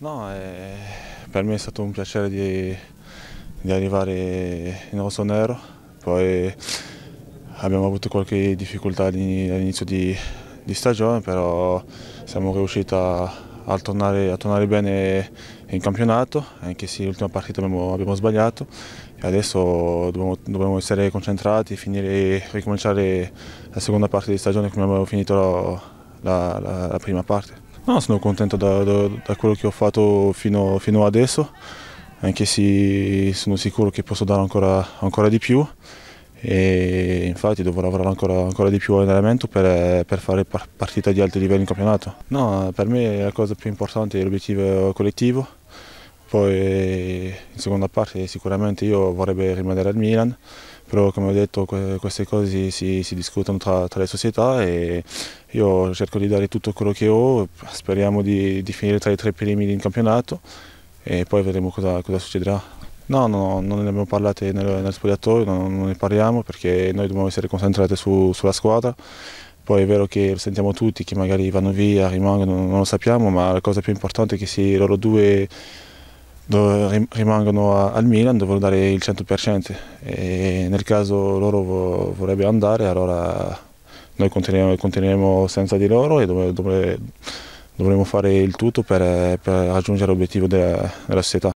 No, eh, per me è stato un piacere di, di arrivare in rosso-nero, poi abbiamo avuto qualche difficoltà all'inizio di, di, stagione, però siamo riusciti a, a, tornare, a, tornare, bene in campionato, anche se l'ultima partita abbiamo, abbiamo, sbagliato e adesso dobbiamo, dobbiamo essere concentrati, e ricominciare la seconda parte di stagione come abbiamo finito la, la, la prima parte. No, sono contento da, da, da quello che ho fatto fino, fino, adesso, anche se sono sicuro che posso dare ancora, ancora di più e infatti devo lavorare ancora, ancora di più all'allenamento per, per fare partita di alti livelli in campionato. No, per me la cosa più importante è l'obiettivo collettivo poi in seconda parte sicuramente io vorrei rimanere al Milan, però come ho detto queste cose si, si discutono tra, tra, le società e io cerco di dare tutto quello che ho, speriamo di, di finire tra i tre primi in campionato e poi vedremo cosa, cosa succederà. No, no, non ne abbiamo parlato nel, nel spogliatoio, non, non, ne parliamo perché noi dobbiamo essere concentrati su, sulla squadra. Poi è vero che sentiamo tutti, che magari vanno via, rimangono, non lo sappiamo, ma la cosa più importante è che se loro due dove rimangono al Milan devono dare il 100% e nel caso loro vorrebbero andare allora noi continueremo, continuiamo, senza di loro e dove, dove, dovremo fare il tutto per, per raggiungere l'obiettivo della, della società.